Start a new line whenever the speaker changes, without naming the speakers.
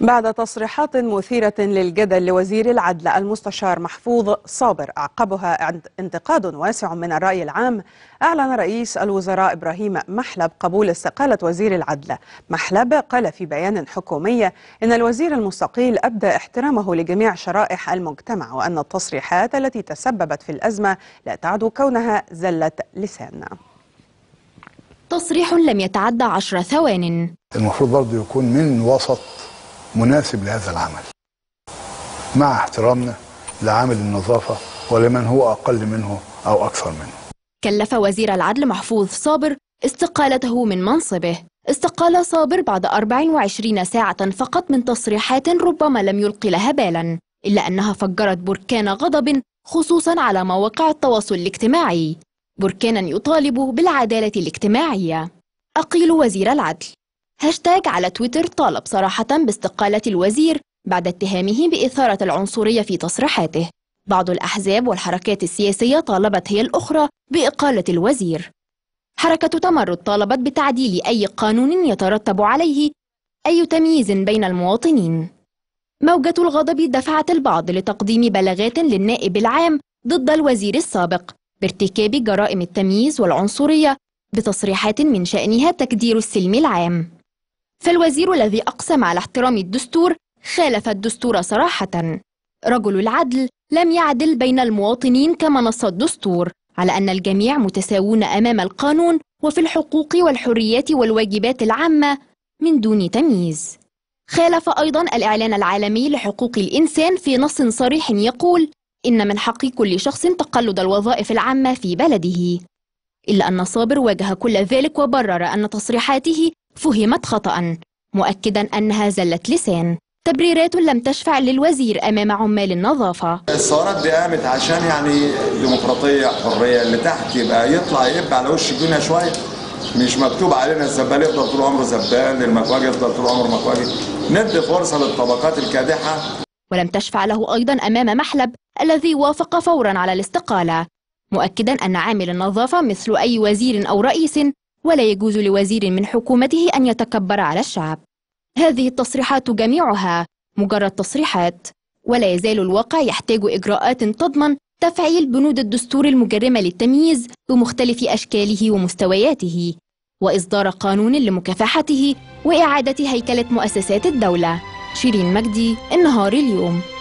بعد تصريحات مثيرة للجدل لوزير العدل المستشار محفوظ صابر أعقبها انتقاد واسع من الرأي العام أعلن رئيس الوزراء إبراهيم محلب قبول استقالة وزير العدل محلب قال في بيان حكومي إن الوزير المستقيل أبدى احترامه لجميع شرائح المجتمع وأن التصريحات التي تسببت في الأزمة لا تعد كونها زلة لسان تصريح لم يتعدى عشر ثوان
المفروض برضه يكون من وسط مناسب لهذا العمل مع احترامنا لعامل النظافة ولمن هو أقل منه أو أكثر منه كلف وزير العدل محفوظ صابر استقالته من منصبه استقال صابر بعد 24 ساعة فقط من تصريحات ربما لم يلقي لها بالا إلا أنها فجرت بركان غضب خصوصا على مواقع التواصل الاجتماعي بركانا يطالب بالعدالة الاجتماعية أقيل وزير العدل هاشتاج على تويتر طالب صراحة باستقالة الوزير بعد اتهامه بإثارة العنصرية في تصريحاته بعض الأحزاب والحركات السياسية طالبت هي الأخرى بإقالة الوزير حركة تمرد طالبت بتعديل أي قانون يترتب عليه أي تمييز بين المواطنين موجة الغضب دفعت البعض لتقديم بلاغات للنائب العام ضد الوزير السابق بارتكاب جرائم التمييز والعنصرية بتصريحات من شأنها تكدير السلم العام فالوزير الذي أقسم على احترام الدستور خالف الدستور صراحة رجل العدل لم يعدل بين المواطنين كما نص الدستور على أن الجميع متساوون أمام القانون وفي الحقوق والحريات والواجبات العامة من دون تمييز خالف أيضا الإعلان العالمي لحقوق الإنسان في نص صريح يقول إن من حق كل شخص تقلد الوظائف العامة في بلده إلا أن صابر واجه كل ذلك وبرر أن تصريحاته فهمت خطأ مؤكدا أنها زلت لسان تبريرات لم تشفع للوزير أمام عمال النظافة الثورات دي قامت عشان يعني ديمقراطية حرية اللي تحت يبقى يطلع يبقى على وش الدنيا شوية مش مكتوب علينا الزبال يفضل طول عمره زبال المكواج يفضل طول عمره مكواج ندي فرصة
للطبقات الكادحة
ولم تشفع له أيضا أمام محلب الذي وافق فورا على الاستقالة مؤكدا أن عامل النظافة مثل أي وزير أو رئيس ولا يجوز لوزير من حكومته أن يتكبر على الشعب هذه التصريحات جميعها مجرد تصريحات ولا يزال الواقع يحتاج إجراءات تضمن تفعيل بنود الدستور المجرمة للتمييز بمختلف أشكاله ومستوياته وإصدار قانون لمكافحته وإعادة هيكلة مؤسسات الدولة شيرين مجدي النهار اليوم